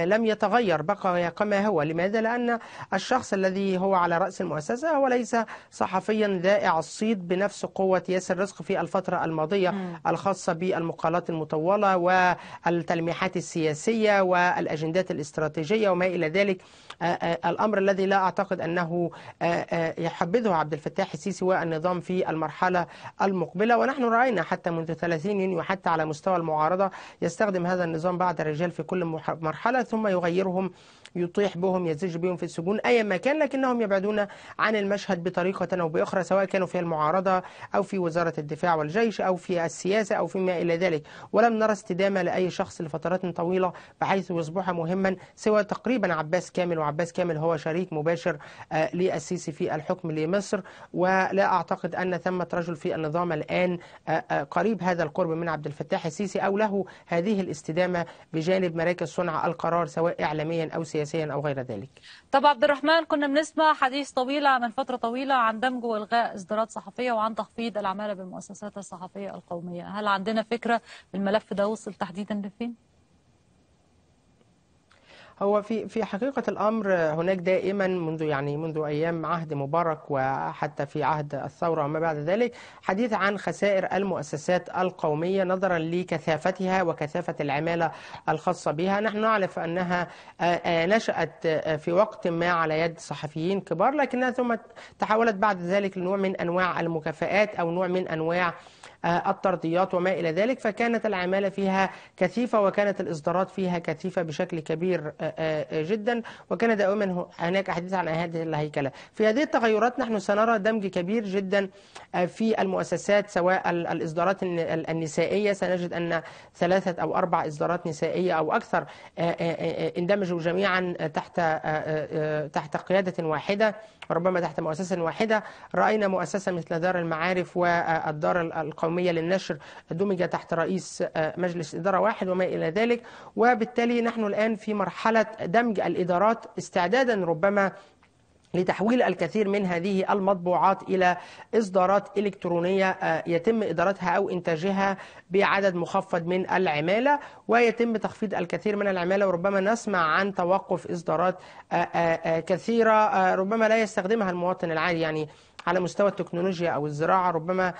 لم يتغير بقي كما هو لماذا؟ لأن الشخص الذي هو على رأس المؤسسة هو ليس صحفيا ذائع الصيد بنفس قوة ياسر رزق في الفترة الماضية الخاصة بالمقالات المطولة والتلميحات السياسية والأجندات الاستراتيجية وما إلى ذلك الأمر الذي لا أعتقد أنه يحبذه عبد الفتاح السيسي سواء النظام في المرحلة المقبلة ونحن رأينا حتى منذ 30 يونيو حتى على مستوى المعارضة يستخدم هذا النظام بعض الرجال في كل مرحلة ثم يغيرهم يطيح بهم يزج بهم في السجون أي مكان لكنهم يبعدون عن المشهد بطريقة أو بأخرى سواء كانوا في المعارضة أو في وزارة الدفاع والجيش أو في السياسة أو فيما إلى ذلك ولم نرى استدامة لأي شخص لفترات طويلة بحيث يصبح مهما سوى تقريبا عباس كامل وعباس كامل هو شريك مباشر آه، للسيسي في الحكم لمصر و لا اعتقد ان ثمه رجل في النظام الان آه، آه، قريب هذا القرب من عبد الفتاح السيسي او له هذه الاستدامه بجانب مراكز صنع القرار سواء اعلاميا او سياسيا او غير ذلك. طب عبد الرحمن كنا بنسمع حديث طويله من فتره طويله عن دمج والغاء اصدارات صحفيه وعن تخفيض العماله بالمؤسسات الصحفيه القوميه، هل عندنا فكره الملف ده وصل تحديدا لفين؟ هو في في حقيقة الأمر هناك دائما منذ يعني منذ أيام عهد مبارك وحتى في عهد الثورة وما بعد ذلك حديث عن خسائر المؤسسات القومية نظرا لكثافتها وكثافة العمالة الخاصة بها نحن نعرف أنها نشأت في وقت ما على يد صحفيين كبار لكنها ثم تحولت بعد ذلك لنوع من أنواع المكافآت أو نوع من أنواع آه، الطرديات وما إلى ذلك فكانت العمالة فيها كثيفة وكانت الإصدارات فيها كثيفة بشكل كبير آه، آه، جدا وكان دائما هناك حديث عن هذه الهيكلة في هذه التغيرات نحن سنرى دمج كبير جدا في المؤسسات سواء الإصدارات النسائية سنجد أن ثلاثة أو أربع إصدارات نسائية أو أكثر اندمجوا جميعا تحت تحت قيادة واحدة وربما تحت مؤسسة واحدة رأينا مؤسسة مثل دار المعارف والدار القومية للنشر دمج تحت رئيس مجلس إدارة واحد وما إلى ذلك وبالتالي نحن الآن في مرحلة دمج الإدارات استعدادا ربما لتحويل الكثير من هذه المطبوعات إلى إصدارات إلكترونية آه، يتم إدارتها أو إنتاجها بعدد مخفض من العمالة ويتم تخفيض الكثير من العمالة وربما نسمع عن توقف إصدارات آه، آه، كثيرة ربما لا يستخدمها المواطن العادي يعني على مستوى التكنولوجيا او الزراعه ربما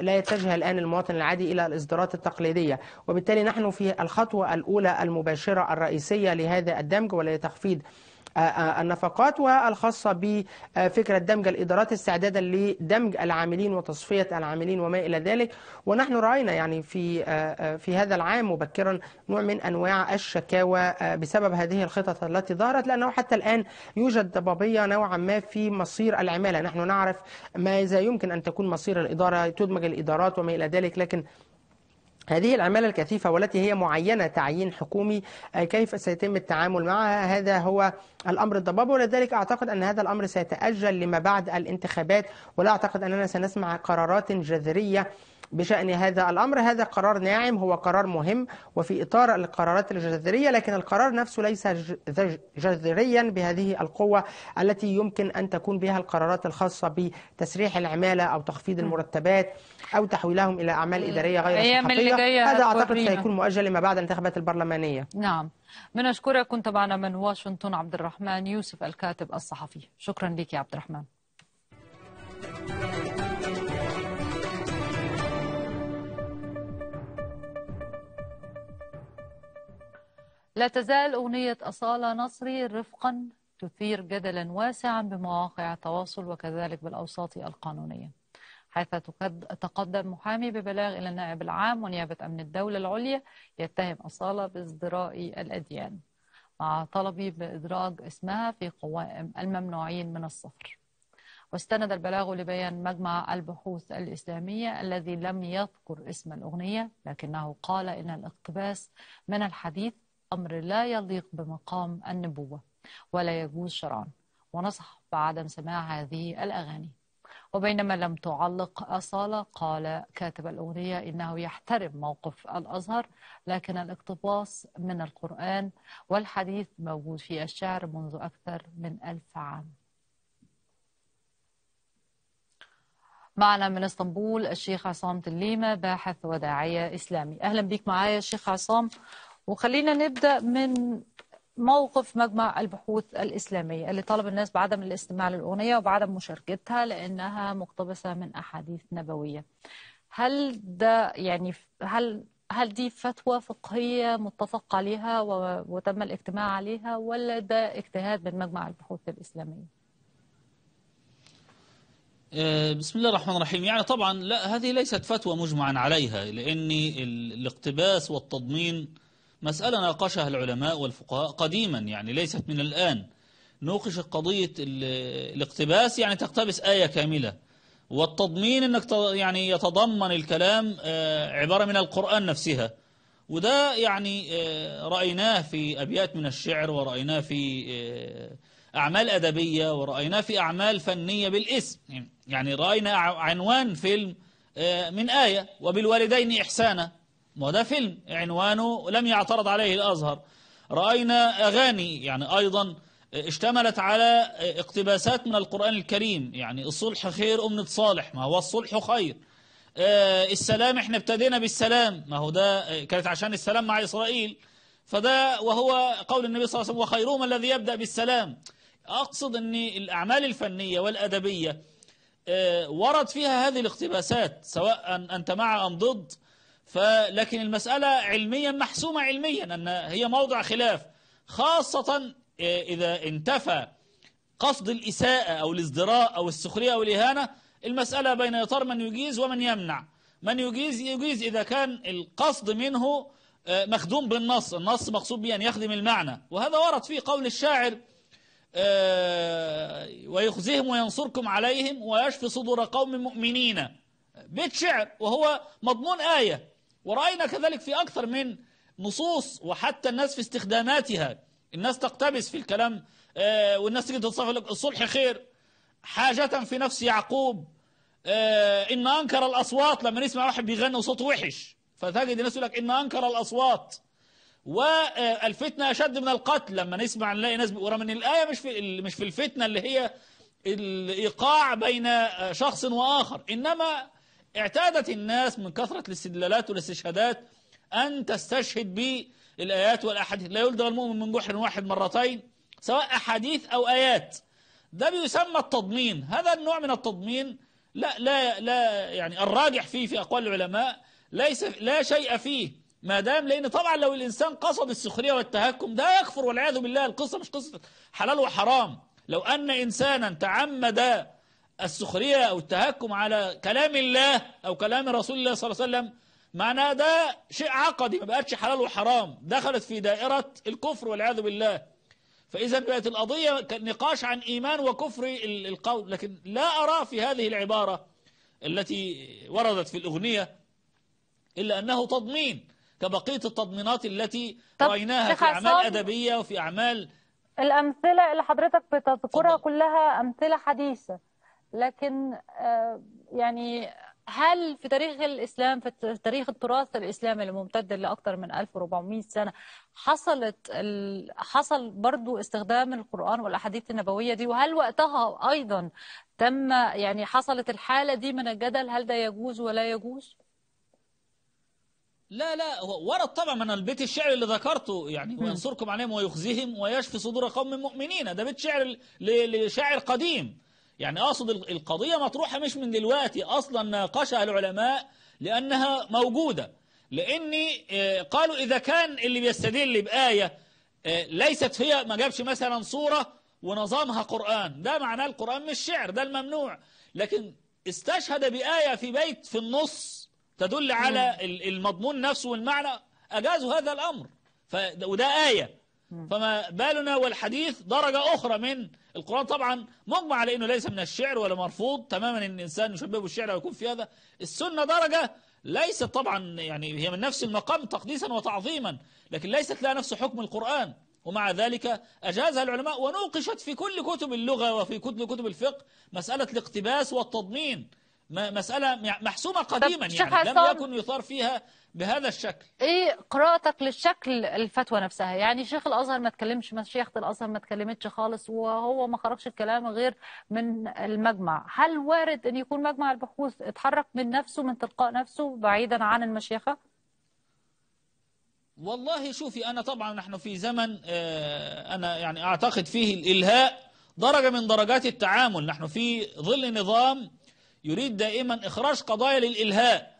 لا يتجه الان المواطن العادي الى الاصدارات التقليديه وبالتالي نحن في الخطوه الاولى المباشره الرئيسيه لهذا الدمج ولتخفيض آه، آه، النفقات والخاصة بفكرة دمج الإدارات استعدادا لدمج العاملين وتصفية العاملين وما إلى ذلك ونحن رأينا يعني في آه، في هذا العام مبكرا نوع من أنواع الشكاوى بسبب هذه الخطط التي ظهرت لأنه حتى الآن يوجد ضبابية نوعا ما في مصير العمالة نحن نعرف ماذا يمكن أن تكون مصير الإدارة تدمج الإدارات وما إلى ذلك لكن هذه العمالة الكثيفة والتي هي معينة تعيين حكومي آه، كيف سيتم التعامل معها هذا هو الأمر الضباب ولذلك أعتقد أن هذا الأمر سيتأجل لما بعد الانتخابات ولا أعتقد أننا سنسمع قرارات جذرية بشأن هذا الأمر هذا قرار ناعم هو قرار مهم وفي إطار القرارات الجذرية لكن القرار نفسه ليس جذريا بهذه القوة التي يمكن أن تكون بها القرارات الخاصة بتسريح العمالة أو تخفيض المرتبات أو تحويلهم إلى أعمال إدارية غير صحفية هذا أعتقد سيكون مؤجل لما بعد الانتخابات البرلمانية نعم من كنت معنا من واشنطن عبد الرحمن يوسف الكاتب الصحفي شكرا لك يا عبد الرحمن لا تزال أغنية أصالة نصري رفقا تثير جدلا واسعا بمواقع التواصل وكذلك بالأوساط القانونية حيث تقدم محامي ببلاغ إلى النائب العام ونيابة أمن الدولة العليا يتهم أصالة بازدراء الأديان مع طلبي بإدراج اسمها في قوائم الممنوعين من الصفر واستند البلاغ لبيان مجمع البحوث الإسلامية الذي لم يذكر اسم الأغنية لكنه قال إن الاقتباس من الحديث أمر لا يليق بمقام النبوة ولا يجوز شرعا ونصح بعدم سماع هذه الأغاني وبينما لم تعلق أصالة قال كاتب الأغنية إنه يحترم موقف الأزهر لكن الاقتباس من القرآن والحديث موجود في الشعر منذ أكثر من ألف عام معنا من اسطنبول الشيخ عصام تليمة باحث وداعية إسلامي أهلا بك معايا الشيخ عصام وخلينا نبدا من موقف مجمع البحوث الإسلامية اللي طلب الناس بعدم الاستماع للأغنية وبعدم مشاركتها لأنها مقتبسة من أحاديث نبوية هل ده يعني هل هل دي فتوى فقهية متفق عليها وتم الاجتماع عليها ولا ده اجتهاد من مجمع البحوث الإسلامية؟ آه، بسم الله الرحمن الرحيم يعني طبعا لا هذه ليست فتوى مجمعا عليها لأن الاقتباس والتضمين مسألة ناقشها العلماء والفقهاء قديما يعني ليست من الآن نوقش قضية الاقتباس يعني تقتبس آية كاملة والتضمين أنك يعني يتضمن الكلام آه، عبارة من القرآن نفسها وده يعني آه، رأيناه في أبيات من الشعر ورأيناه في آه، أعمال أدبية ورأيناه في أعمال فنية بالاسم يعني رأينا عنوان فيلم من آية وبالوالدين إحسانا ما ده فيلم عنوانه لم يعترض عليه الأزهر رأينا أغاني يعني أيضا اشتملت على اقتباسات من القرآن الكريم يعني الصلح خير أمنة صالح ما هو الصلح خير اه السلام احنا ابتدينا بالسلام ما هو ده آه، كانت عشان السلام مع إسرائيل فده وهو قول النبي صلى الله عليه وسلم وخيرهم الذي يبدأ بالسلام أقصد أن الأعمال الفنية والأدبية آه، ورد فيها هذه الاقتباسات سواء أنت مع أم ضد فلكن المسألة علميا محسومة علميا أن هي موضع خلاف خاصة إذا انتفى قصد الإساءة أو الازدراء أو السخرية أو الإهانة المسألة بين إطار من يجيز ومن يمنع من يجيز يجيز إذا كان القصد منه آه، مخدوم بالنص النص مقصود به أن يخدم المعنى وهذا ورد فيه قول الشاعر آه، ويخزهم وينصركم عليهم ويشفي صدور قوم مؤمنين بيت شعر وهو مضمون آية ورأينا كذلك في أكثر من نصوص وحتى الناس في استخداماتها الناس تقتبس في الكلام آه، والناس تجد تصف لك الصلح خير حاجة في نفس يعقوب آه، إن أنكر الأصوات لما نسمع واحد بيغني وصوت وحش فتجد الناس يقول لك إن أنكر الأصوات والفتنة أشد من القتل لما نسمع نلاقي ناس ورغم من الآية مش في مش في الفتنة اللي هي الإيقاع بين شخص وآخر إنما اعتادت الناس من كثرة الاستدلالات والاستشهادات أن تستشهد بالآيات والأحاديث لا يلدغ المؤمن من بحر واحد مرتين سواء أحاديث أو آيات ده بيسمى التضمين هذا النوع من التضمين لا لا لا يعني الراجح فيه في أقوال العلماء ليس لا شيء فيه ما دام لأن طبعا لو الإنسان قصد السخرية والتهكم ده يكفر والعياذ بالله القصة مش قصة حلال وحرام لو أن إنسانا تعمد السخرية أو التهكم على كلام الله أو كلام رسول الله صلى الله عليه وسلم معناها ده شيء عقدي ما بقتش حلال وحرام دخلت في دائرة الكفر والعياذ بالله فإذا بقت القضية نقاش عن إيمان وكفر القول لكن لا أرى في هذه العبارة التي وردت في الأغنية إلا أنه تضمين كبقية التضمينات التي رأيناها في أعمال أدبية وفي أعمال الأمثلة اللي حضرتك بتذكرها كلها أمثلة حديثة لكن آه، يعني هل في تاريخ الإسلام في تاريخ التراث الإسلامي الممتد لأكثر من 1400 سنة حصلت ال... حصل برضو استخدام القرآن والأحاديث النبوية دي وهل وقتها أيضا تم يعني حصلت الحالة دي من الجدل هل ده يجوز ولا يجوز؟ لا لا ورد طبعا من البيت الشعر اللي ذكرته يعني وينصركم عليهم ويخزيهم ويشفي صدور قوم مؤمنين ده بيت شعر لشاعر قديم يعني أقصد القضية مطروحة مش من دلوقتي أصلا ناقشها العلماء لأنها موجودة لأني آه، قالوا إذا كان اللي بيستدل بآية آه، ليست هي ما جابش مثلا صورة ونظامها قرآن ده معناه القرآن مش شعر ده الممنوع لكن استشهد بآية في بيت في النص تدل على المضمون نفسه والمعنى أجازوا هذا الأمر وده آية فما بالنا والحديث درجة أخرى من القرآن طبعا مجمع على أنه ليس من الشعر ولا مرفوض تماما أن الإنسان يشبهه الشعر ويكون في هذا السنة درجة ليست طبعا يعني هي من نفس المقام تقديسا وتعظيما لكن ليست لها نفس حكم القرآن ومع ذلك أجازها العلماء ونوقشت في كل كتب اللغة وفي كل كتب الفقه مسألة الاقتباس والتضمين مسألة محسومة قديما يعني لم يكن يثار فيها بهذا الشكل ايه قراءتك للشكل الفتوى نفسها يعني شيخ الازهر ما تكلمش شيخ الازهر ما تكلمتش خالص وهو ما خرجش الكلام غير من المجمع هل وارد ان يكون مجمع البحوث اتحرك من نفسه من تلقاء نفسه بعيدا عن المشيخه والله شوفي انا طبعا نحن في زمن آه، انا يعني اعتقد فيه الالهاء درجه من درجات التعامل نحن في ظل نظام يريد دائما إخراج قضايا للإلهاء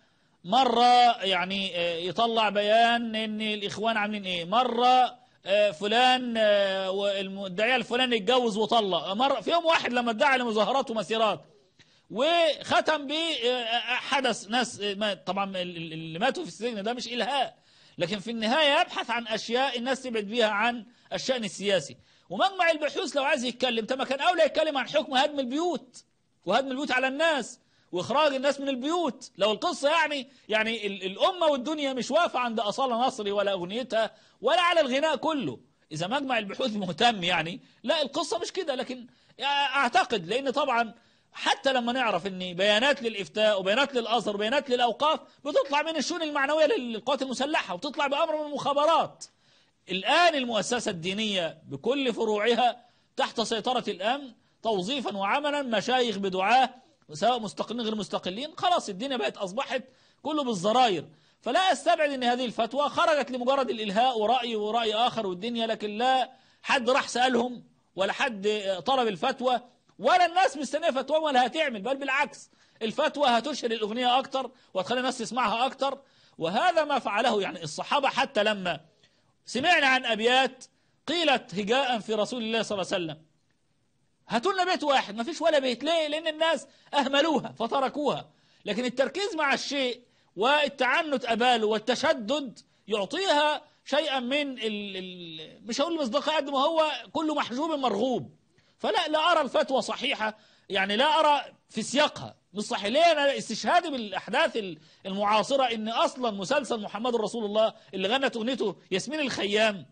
مرة يعني آه، يطلع بيان ان الإخوان عاملين ايه مرة آه، فلان آه، والمدعي الفلان اتجوز وطلق مرة في يوم واحد لما ادعى لمظاهرات ومسيرات وختم بحدث ناس طبعا اللي ماتوا في السجن ده مش إلهاء لكن في النهاية يبحث عن أشياء الناس تبعد بيها عن الشأن السياسي ومجمع البحوث لو عايز يتكلم تما كان أولى يتكلم عن حكم هدم البيوت وهدم البيوت على الناس واخراج الناس من البيوت لو القصة يعني يعني الأمة والدنيا مش واقفة عند أصالة نصري ولا أغنيتها ولا على الغناء كله إذا مجمع البحوث مهتم يعني لا القصة مش كده لكن أعتقد لأن طبعا حتى لما نعرف ان بيانات للافتاء وبيانات للأزر وبيانات للاوقاف بتطلع من الشؤون المعنويه للقوات المسلحه وتطلع بامر من المخابرات الان المؤسسه الدينيه بكل فروعها تحت سيطره الامن توظيفا وعملا مشايخ بدعاه سواء مستقلين غير مستقلين خلاص الدنيا بقت أصبحت كله بالزراير فلا أستبعد أن هذه الفتوى خرجت لمجرد الإلهاء ورأي ورأي آخر والدنيا لكن لا حد راح سألهم ولا حد طلب الفتوى ولا الناس مستنيه فتوى ولا هتعمل بل بالعكس الفتوى هتشهر الأغنية أكتر وتخلي الناس تسمعها أكتر وهذا ما فعله يعني الصحابة حتى لما سمعنا عن أبيات قيلت هجاء في رسول الله صلى الله عليه وسلم هاتوا لنا بيت واحد ما فيش ولا بيت ليه لأن الناس أهملوها فتركوها لكن التركيز مع الشيء والتعنت أباله والتشدد يعطيها شيئا من الـ الـ مش هقول المصداق قد ما هو كله محجوب مرغوب فلا لا أرى الفتوى صحيحة يعني لا أرى في سياقها مش صحيح ليه أنا استشهادي بالأحداث المعاصرة إن أصلا مسلسل محمد رسول الله اللي غنت أغنيته ياسمين الخيام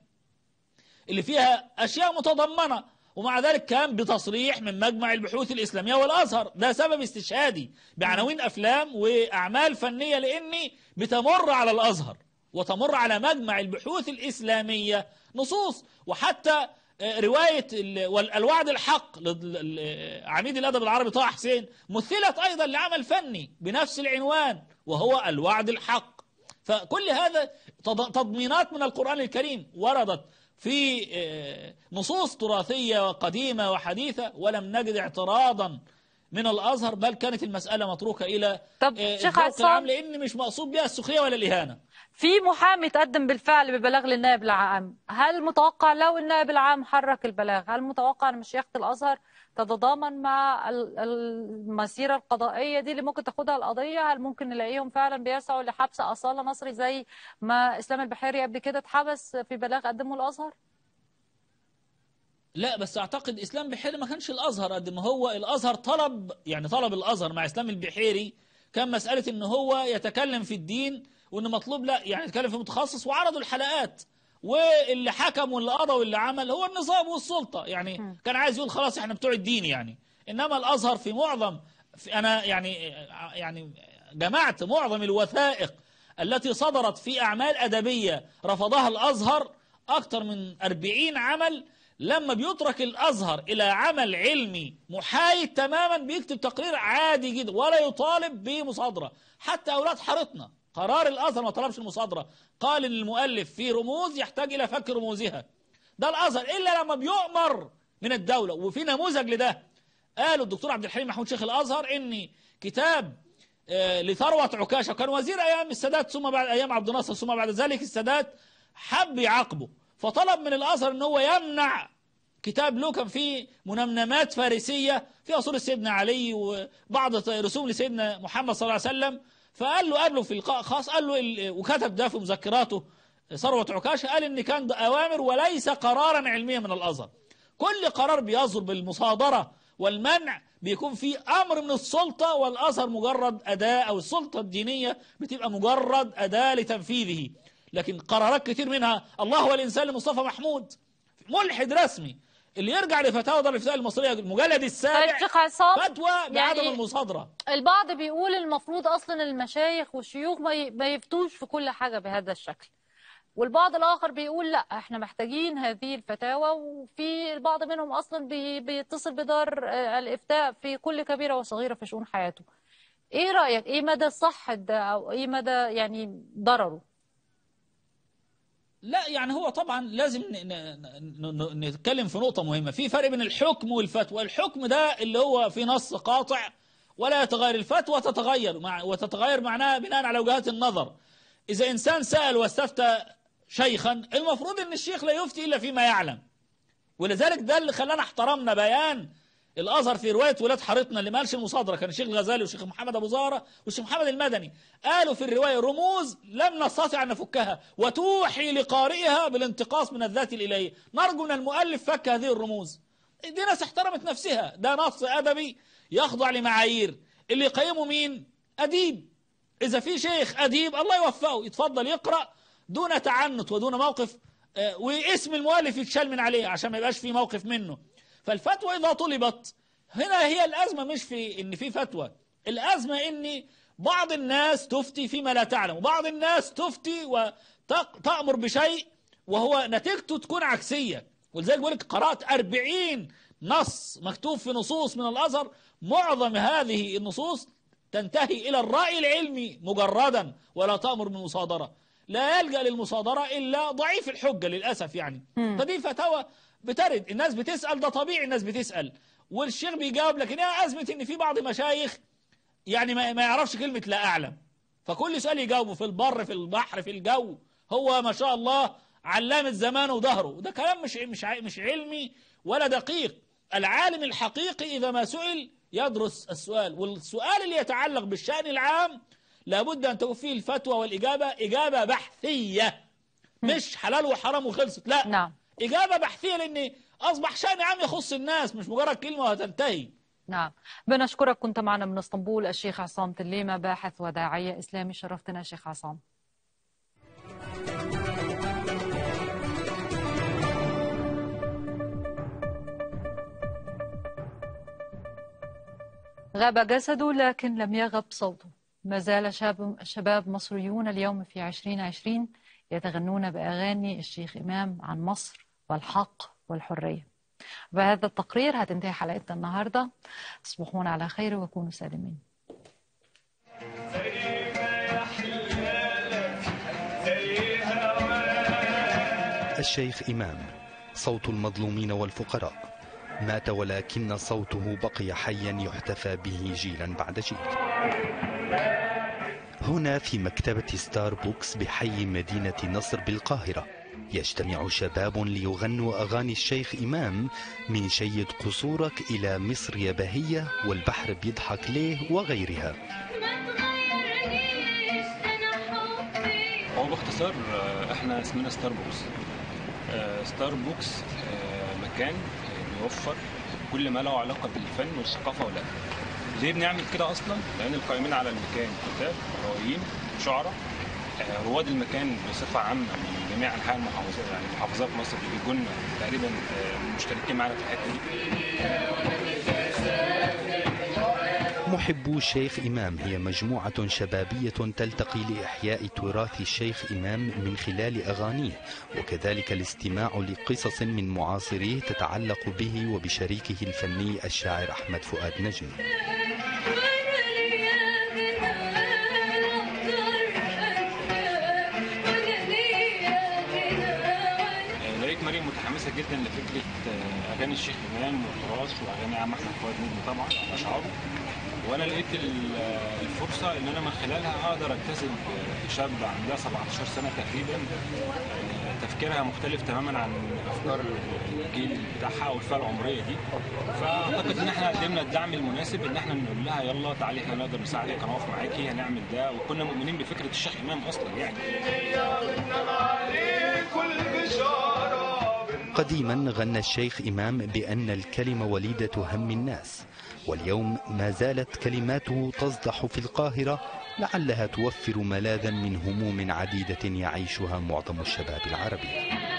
اللي فيها أشياء متضمنة ومع ذلك كان بتصريح من مجمع البحوث الإسلامية والأزهر ده سبب استشهادي بعناوين أفلام وأعمال فنية لأني بتمر على الأزهر وتمر على مجمع البحوث الإسلامية نصوص وحتى آه، رواية الوعد الحق آه، عميد الأدب العربي طه حسين مثلت أيضا لعمل فني بنفس العنوان وهو الوعد الحق فكل هذا تضمينات من القرآن الكريم وردت في آه، نصوص تراثية وقديمة وحديثة ولم نجد اعتراضا من الأزهر بل كانت المسألة متروكة إلى طب آه، شيخ عصام لأن إيه؟ مش مقصود بها السخرية ولا الإهانة في محامي تقدم بالفعل ببلاغ للنائب العام هل متوقع لو النائب العام حرك البلاغ هل متوقع أن مشيخة الأزهر تتضامن مع المسيره القضائيه دي اللي ممكن تاخدها القضيه هل ممكن نلاقيهم فعلا بيسعوا لحبس اصاله مصري زي ما اسلام البحيري قبل كده اتحبس في بلاغ قدمه الازهر؟ لا بس اعتقد اسلام بحيري ما كانش الازهر قد ما هو الازهر طلب يعني طلب الازهر مع اسلام البحيري كان مساله ان هو يتكلم في الدين وان مطلوب لا يعني يتكلم في متخصص وعرضوا الحلقات واللي حكم واللي قضى واللي عمل هو النظام والسلطة يعني كان عايز يقول خلاص احنا بتوع الدين يعني إنما الأزهر في معظم في أنا يعني يعني جمعت معظم الوثائق التي صدرت في أعمال أدبية رفضها الأزهر أكثر من 40 عمل لما بيترك الأزهر إلى عمل علمي محايد تماما بيكتب تقرير عادي جدا ولا يطالب بمصادرة حتى أولاد حارتنا قرار الأزهر ما طلبش المصادرة قال إن المؤلف في رموز يحتاج إلى فك رموزها ده الأزهر إلا لما بيؤمر من الدولة وفي نموذج لده قال الدكتور عبد الحليم محمود شيخ الأزهر إن كتاب آه، لثروة عكاشة كان وزير أيام السادات ثم بعد أيام عبد الناصر ثم بعد ذلك السادات حب يعاقبه فطلب من الأزهر إن هو يمنع كتاب له كان فيه منمنمات فارسية فيها صورة سيدنا علي وبعض رسوم لسيدنا محمد صلى الله عليه وسلم فقال له قبله في لقاء خاص قال له وكتب ده في مذكراته ثروة عكاشة قال ان كان ده اوامر وليس قرارا علميا من الازهر كل قرار بيظهر بالمصادرة والمنع بيكون فيه امر من السلطة والازهر مجرد اداة او السلطة الدينية بتبقى مجرد اداة لتنفيذه لكن قرارات كتير منها الله والانسان لمصطفى محمود ملحد رسمي اللي يرجع لفتاوى دار الافتاء المصريه المجلد السابع طيب، فتوى بعدم يعني المصادره البعض بيقول المفروض اصلا المشايخ والشيوخ ما يفتوش في كل حاجه بهذا الشكل والبعض الآخر بيقول لا احنا محتاجين هذه الفتاوى وفي البعض منهم أصلا بيتصل بدار آه، الإفتاء في كل كبيرة وصغيرة في شؤون حياته ايه رأيك ايه مدى صحة ده او ايه مدى يعني ضرره لا يعني هو طبعا لازم نتكلم في نقطة مهمة في فرق بين الحكم والفتوى الحكم ده اللي هو في نص قاطع ولا يتغير الفتوى تتغير مع وتتغير معناها بناء على وجهات النظر إذا إنسان سأل واستفتى شيخا المفروض أن الشيخ لا يفتي إلا فيما يعلم ولذلك ده اللي خلانا احترمنا بيان الأزهر في رواية ولاد حارتنا اللي مالش المصادرة كان الشيخ الغزالي والشيخ محمد أبو زهرة والشيخ محمد المدني قالوا في الرواية رموز لم نستطع أن نفكها وتوحي لقارئها بالانتقاص من الذات الإلهية نرجو أن المؤلف فك هذه الرموز دي ناس احترمت نفسها ده نص أدبي يخضع لمعايير اللي يقيمه مين أديب إذا في شيخ أديب الله يوفقه يتفضل يقرأ دون تعنت ودون موقف آه، واسم المؤلف يتشال من عليه عشان ما يبقاش في موقف منه فالفتوى إذا طلبت هنا هي الأزمة مش في إن في فتوى الأزمة إن بعض الناس تفتي فيما لا تعلم وبعض الناس تفتي وتأمر بشيء وهو نتيجته تكون عكسية ولذلك بيقول لك قرأت 40 نص مكتوب في نصوص من الأزهر معظم هذه النصوص تنتهي إلى الرأي العلمي مجردا ولا تأمر بالمصادرة لا يلجأ للمصادرة إلا ضعيف الحجة للأسف يعني فدي فتوى بترد الناس بتسأل ده طبيعي الناس بتسأل والشيخ بيجاوب لكن انا اثبت ان في بعض مشايخ يعني ما يعرفش كلمة لا اعلم فكل سؤال يجاوبه في البر في البحر في الجو هو ما شاء الله علامة زمانه وظهره ده كلام مش مش مش علمي ولا دقيق العالم الحقيقي إذا ما سئل يدرس السؤال والسؤال اللي يتعلق بالشأن العام لابد أن تكون فيه الفتوى والإجابة إجابة بحثية مش حلال وحرام وخلصت لا نعم. إجابة بحثية لأن أصبح شأن عام يخص الناس مش مجرد كلمة وهتنتهي نعم بنشكرك كنت معنا من اسطنبول الشيخ عصام تليمة باحث وداعية إسلامي شرفتنا شيخ عصام غاب جسده لكن لم يغب صوته ما زال شاب شباب مصريون اليوم في 2020 يتغنون بأغاني الشيخ إمام عن مصر والحق والحرية بهذا التقرير هتنتهي حلقتنا النهاردة أصبحونا على خير وكونوا سالمين الشيخ إمام صوت المظلومين والفقراء مات ولكن صوته بقي حيا يحتفى به جيلا بعد جيل هنا في مكتبة ستاربوكس بحي مدينة نصر بالقاهرة يجتمع شباب ليغنوا أغاني الشيخ إمام من شيد قصورك إلى مصر يا بهية والبحر بيضحك ليه وغيرها هو باختصار احنا اسمنا ستاربوكس آه، ستاربوكس آه، مكان آه، بيوفر كل ما له علاقة بالفن والثقافة والأكل ليه بنعمل كده اصلا؟ لان القائمين على المكان كتاب قرايين شعراء آه، رواد المكان بصفه عامه من جميع انحاء المحافظات يعني محافظات مصر بيجوا تقريبا آه، مشتركين معانا في الحته دي محبو الشيخ إمام هي مجموعة شبابية تلتقي لإحياء تراث الشيخ إمام من خلال أغانيه وكذلك الاستماع لقصص من معاصريه تتعلق به وبشريكه الفني الشاعر أحمد فؤاد نجم اغاني الشيخ امام والتراث واغاني عم احمد فؤاد نجم طبعا اشعاره وانا لقيت الفرصه ان انا من خلالها اقدر اكتسب شاب عندها 17 سنه تقريبا تفكيرها مختلف تماما عن افكار الجيل بتاعها او الفئه العمريه دي فاعتقد ان احنا قدمنا الدعم المناسب ان احنا نقول لها يلا تعالي احنا نقدر نساعدك هنقف معاكي هنعمل ده وكنا مؤمنين بفكره الشيخ امام اصلا يعني قديما غنى الشيخ إمام بأن الكلمة وليدة هم الناس واليوم ما زالت كلماته تصدح في القاهرة لعلها توفر ملاذا من هموم عديدة يعيشها معظم الشباب العربي